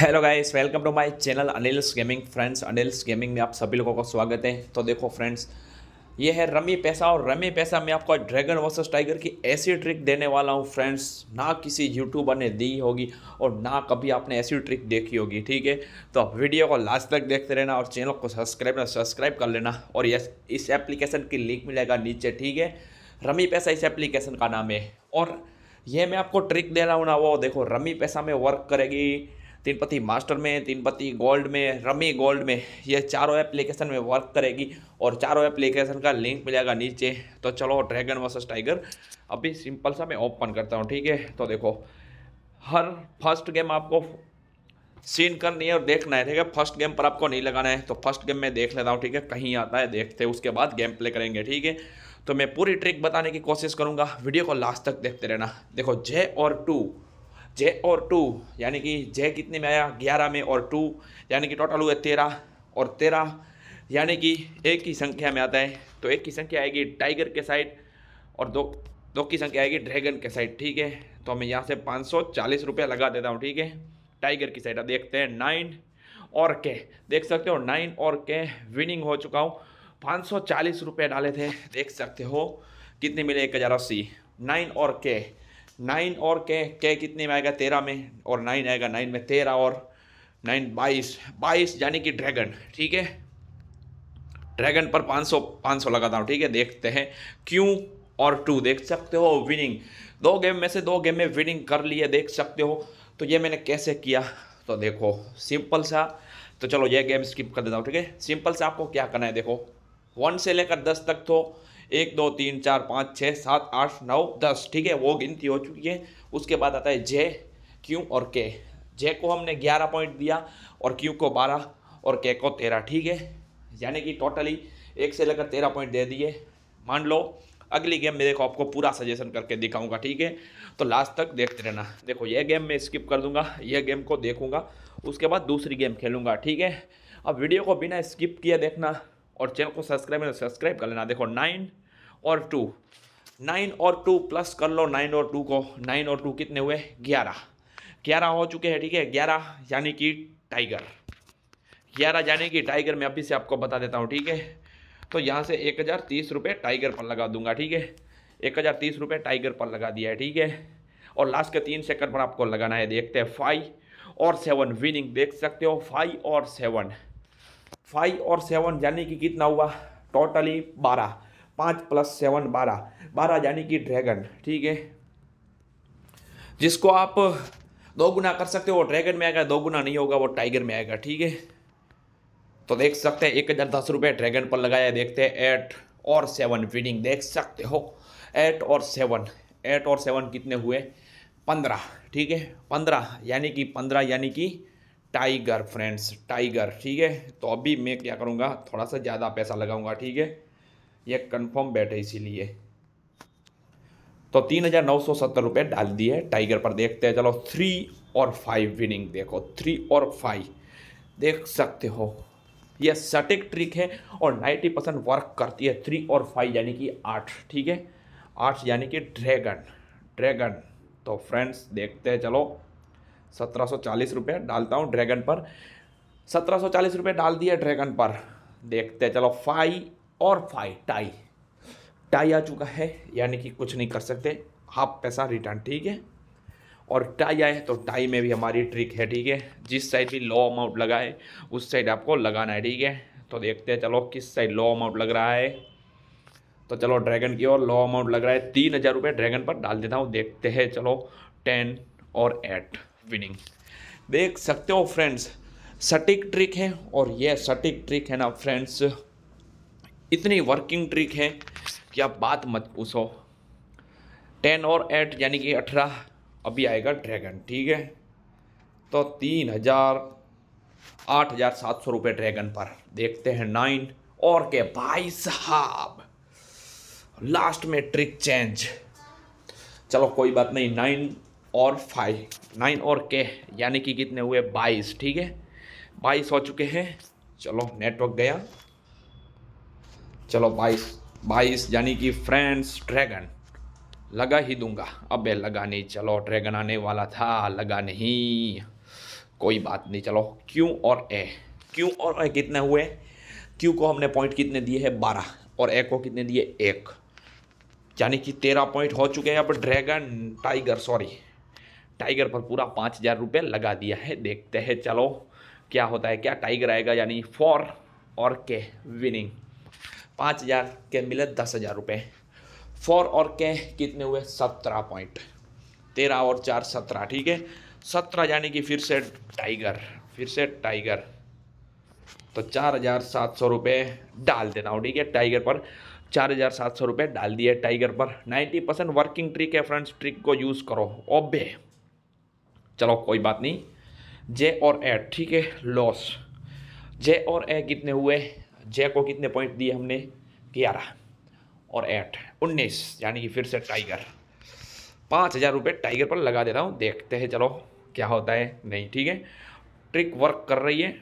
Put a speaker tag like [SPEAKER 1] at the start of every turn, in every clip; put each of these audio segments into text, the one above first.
[SPEAKER 1] hello guys welcome to my channel Anil's gaming friends Anil's gaming में आप सभी लोगों का स्वागत है तो देखो फ्रेंड्स ये है रमी पैसा और रमी पैसा मैं आपको ड्रैगन वर्सेस टाइगर की ऐसी ट्रिक देने वाला हूँ फ्रेंड्स ना किसी यूट्यूबर ने दी होगी और ना कभी आपने ऐसी ट्रिक देखी होगी ठीक है तो आप वीडियो को लास्ट तक देखते रहना और चैनल को सब्सक्राइब सब्सक्राइब कर लेना और यस इस एप्लीकेशन की लिंक मिलेगा नीचे ठीक है रमी पैसा इस एप्लीकेशन का नाम है और ये मैं आपको ट्रिक दे रहा हूँ ना वो देखो रमी पैसा में वर्क करेगी तिनपति मास्टर में तिनपति गोल्ड में रमी गोल्ड में ये चारों एप्लीकेशन में वर्क करेगी और चारों एप्लीकेशन का लिंक मिलेगा नीचे तो चलो ड्रैगन वर्सेस टाइगर अभी सिंपल सा मैं ओपन करता हूँ ठीक है तो देखो हर फर्स्ट गेम आपको सीन करनी है और देखना है ठीक है फर्स्ट गेम पर आपको नहीं लगाना है तो फर्स्ट गेम में देख लेता हूँ ठीक है कहीं आता है देखते हैं उसके बाद गेम प्ले करेंगे ठीक है तो मैं पूरी ट्रिक बताने की कोशिश करूँगा वीडियो को लास्ट तक देखते रहना देखो जे और टू जे और टू यानी कि जे कितने में आया ग्यारह में और टू यानी कि टोटल हुए तेरह और तेरह यानी कि एक ही संख्या में आता है तो एक की संख्या आएगी टाइगर के साइड और दो दो की संख्या आएगी ड्रैगन के साइड ठीक है तो मैं यहाँ से पाँच सौ चालीस रुपये लगा देता हूँ ठीक है टाइगर की साइड अब देखते हैं नाइन और के देख सकते हो नाइन और के विनिंग हो चुका हूँ पाँच सौ चालीस रुपये डाले थे देख सकते हो कितने मिले एक हज़ार अस्सी नाइन और के नाइन और के के कितने में आएगा तेरह में और नाइन आएगा नाइन में तेरह और नाइन बाईस बाईस यानी कि ड्रैगन ठीक है ड्रैगन पर पाँच सौ पाँच सौ लगाता हूँ ठीक है देखते हैं क्यों और टू देख सकते हो विनिंग दो गेम में से दो गेम में विनिंग कर लिए देख सकते हो तो ये मैंने कैसे किया तो देखो सिंपल सा तो चलो ये गेम स्किप कर देता हूँ ठीक है सिंपल से आपको क्या करना है देखो वन से लेकर दस तक तो एक दो तीन चार पाँच छः सात आठ नौ दस ठीक है वो गिनती हो चुकी है उसके बाद आता है जे क्यू और के जे को हमने ग्यारह पॉइंट दिया और क्यू को बारह और के को तेरह ठीक है यानी कि टोटली एक से लेकर तेरह पॉइंट दे दिए मान लो अगली गेम में देखो आपको पूरा सजेशन करके दिखाऊंगा ठीक है तो लास्ट तक देखते रहना देखो ये गेम मैं स्किप कर दूंगा ये गेम को देखूंगा उसके बाद दूसरी गेम खेलूंगा ठीक है अब वीडियो को बिना स्किप किए देखना और चैनल को सब्सक्राइब नहीं सब्सक्राइब कर लेना देखो नाइन और टू नाइन और टू प्लस कर लो नाइन और टू को नाइन और टू कितने हुए ग्यारह ग्यारह हो चुके हैं ठीक है ग्यारह यानी कि टाइगर ग्यारह यानी कि टाइगर मैं अभी से आपको बता देता हूँ ठीक है तो यहाँ से एक हज़ार तीस रुपये टाइगर पर लगा दूंगा ठीक है एक हज़ार तीस रुपये टाइगर पर लगा दिया है ठीक है और लास्ट के तीन सेकंड पर आपको लगाना है देखते हैं फाइव और सेवन विनिंग देख सकते हो फाइव और सेवन फाइव और सेवन यानी कि कितना हुआ टोटली बारह पाँच प्लस सेवन बारह बारह यानी कि ड्रैगन ठीक है जिसको आप दो गुना कर सकते हो ड्रैगन में आएगा दो गुना नहीं होगा वो टाइगर में आएगा ठीक है तो देख सकते हैं एक हज़ार दस रुपये ड्रैगन पर लगाया देखते हैं एट और सेवन विनिंग देख सकते हो एट और सेवन एट और सेवन कितने हुए पंद्रह ठीक है पंद्रह यानी कि पंद्रह यानी कि टाइगर फ्रेंड्स टाइगर ठीक है तो अभी मैं क्या करूँगा थोड़ा सा ज़्यादा पैसा लगाऊंगा ठीक है ये कंफर्म बैठे है इसीलिए तो तीन हज़ार नौ सौ सत्तर रुपये डाल दिए टाइगर पर देखते हैं चलो थ्री और फाइव विनिंग देखो थ्री और फाइव देख सकते हो यह सटिक ट्रिक है और नाइन्टी परसेंट वर्क करती है थ्री और फाइव यानी कि आठ ठीक है आठ यानी कि ड्रैगन ड्रैगन तो फ्रेंड्स देखते हैं चलो सत्रह सौ चालीस रुपये डालता हूँ ड्रैगन पर सत्रह सौ चालीस रुपये डाल दिए ड्रैगन पर देखते हैं चलो फाई और फाई टाई टाई आ चुका है यानी कि कुछ नहीं कर सकते हाफ पैसा रिटर्न ठीक है और टाई आए तो टाई में भी हमारी ट्रिक है ठीक है जिस साइड भी लो अमाउंट लगा है उस साइड आपको लगाना है ठीक है तो देखते हैं चलो किस साइड लो अमाउंट लग रहा है तो चलो ड्रैगन की ओर लो अमाउंट लग रहा है तीन हज़ार रुपये ड्रैगन पर डाल देता हूँ देखते हैं चलो टेन और एट विनिंग देख सकते हो फ्रेंड्स सटीक ट्रिक है और यह सटीक ट्रिक है ना फ्रेंड्स इतनी वर्किंग ट्रिक है कि आप बात मत पूछो टेन और एट यानी कि अठारह अभी आएगा ड्रैगन ठीक है तो तीन हज़ार आठ हज़ार सात सौ रुपये ड्रैगन पर देखते हैं नाइन और के भाई साहब लास्ट में ट्रिक चेंज चलो कोई बात नहीं नाइन और फाइव नाइन और के यानी कि कितने हुए बाईस ठीक है बाईस हो चुके हैं चलो नेटवर्क गया चलो बाईस बाईस यानी कि फ्रेंड्स ड्रैगन लगा ही दूंगा अबे लगा नहीं चलो ड्रैगन आने वाला था लगा नहीं कोई बात नहीं चलो क्यू और ए क्यू और ए कितने हुए क्यू को हमने पॉइंट कितने दिए हैं बारह और ए को कितने दिए एक यानी कि तेरह पॉइंट हो चुके हैं अब ड्रैगन टाइगर सॉरी टाइगर पर पूरा पाँच हज़ार रुपये लगा दिया है देखते हैं चलो क्या होता है क्या टाइगर आएगा यानी फॉर और के विनिंग पाँच हज़ार के मिले दस हज़ार रुपये फॉर और के कितने हुए सत्रह पॉइंट तेरह और चार सत्रह ठीक है सत्रह यानी कि फिर से टाइगर फिर से टाइगर तो चार हज़ार सात सौ रुपये डाल देना हो ठीक है टाइगर पर चार हज़ार सात सौ रुपये डाल दिए टाइगर पर नाइन्टी परसेंट वर्किंग ट्रिक है फ्रेंड्स ट्रिक को यूज़ करो ओबे चलो कोई बात नहीं जे और ए ठीक है लॉस जे और ए कितने हुए जे को कितने पॉइंट दिए हमने ग्यारह और एट उन्नीस यानी कि फिर से टाइगर पाँच हज़ार रुपये टाइगर पर लगा देता हूँ देखते हैं चलो क्या होता है नहीं ठीक है ट्रिक वर्क कर रही है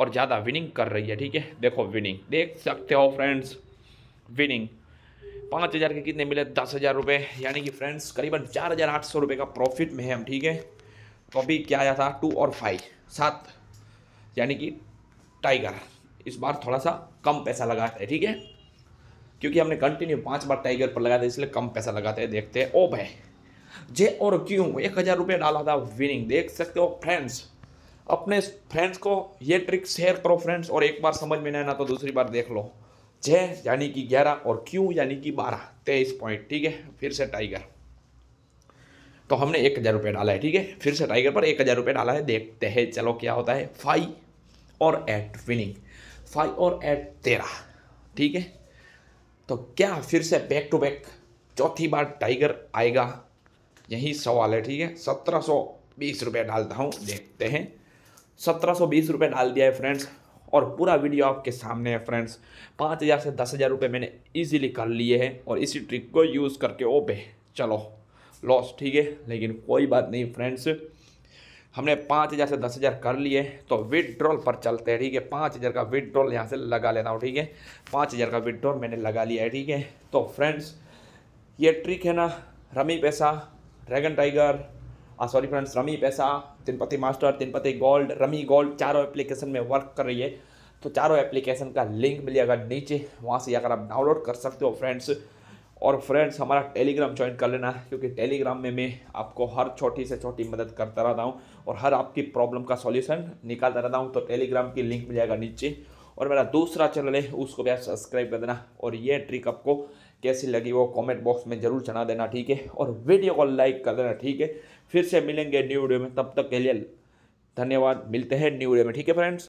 [SPEAKER 1] और ज़्यादा विनिंग कर रही है ठीक है देखो विनिंग देख सकते हो फ्रेंड्स विनिंग पाँच हज़ार के कितने मिले दस हज़ार रुपये यानी कि फ्रेंड्स करीबन चार हज़ार आठ सौ रुपये का प्रॉफिट में है हम ठीक है तो अभी क्या आया था टू और फाइव सात यानी कि टाइगर इस बार थोड़ा सा कम पैसा लगाते हैं ठीक है क्योंकि हमने कंटिन्यू पांच बार टाइगर पर लगाया था इसलिए कम पैसा लगाते हैं देखते हैं ओ भाई जे और क्यों एक हज़ार रुपये डाला था विनिंग देख सकते हो फ्रेंड्स अपने फ्रेंड्स को ये ट्रिक शेयर करो फ्रेंड्स और एक बार समझ में नहीं ना तो दूसरी बार देख लो जे यानी कि ग्यारह और क्यों यानी कि बारह तेईस पॉइंट ठीक है फिर से टाइगर तो हमने एक हज़ार रुपये डाला है ठीक है फिर से टाइगर पर एक हज़ार रुपये डाला है देखते हैं चलो क्या होता है फाइव और एट विनिंग फाइव और एट तेरह ठीक है तो क्या फिर से बैक टू बैक चौथी बार टाइगर आएगा यही सवाल है ठीक है सत्रह सौ बीस रुपये डालता हूँ देखते हैं सत्रह सौ बीस रुपये डाल दिया है फ्रेंड्स और पूरा वीडियो आपके सामने है फ्रेंड्स पाँच हज़ार से दस हज़ार रुपये मैंने इजीली कर लिए हैं और इसी ट्रिक को यूज़ करके ओपे चलो लॉस ठीक है लेकिन कोई बात नहीं फ्रेंड्स हमने पाँच हज़ार से दस हज़ार कर लिए तो विदड्रॉल पर चलते हैं ठीक है पाँच हज़ार का विदड्रॉल यहाँ से लगा लेता हूँ ठीक है पाँच हज़ार का विदड्रॉल मैंने लगा लिया है ठीक है तो फ्रेंड्स ये ट्रिक है ना rummy Paisa dragon tiger sorry friends rummy Paisa Teen Patti master Teen Patti gold rummy gold चारों एप्लीकेशन में वर्क कर रही है तो चारों एप्लीकेशन का लिंक मिलेगा नीचे वहाँ से अगर आप डाउनलोड कर सकते हो फ्रेंड्स और फ्रेंड्स हमारा टेलीग्राम ज्वाइन कर लेना क्योंकि टेलीग्राम में मैं आपको हर छोटी से छोटी मदद करता रहता हूँ और हर आपकी प्रॉब्लम का सॉल्यूशन निकालता रहता हूँ तो टेलीग्राम की लिंक मिल जाएगा नीचे और मेरा दूसरा चैनल है उसको भी आप सब्सक्राइब कर देना और ये ट्रिक आपको कैसी लगी वो कमेंट बॉक्स में जरूर चना देना ठीक है और वीडियो को लाइक कर देना ठीक है फिर से मिलेंगे न्यू वीडियो में तब तक के लिए धन्यवाद मिलते हैं न्यू वीडियो में ठीक है फ्रेंड्स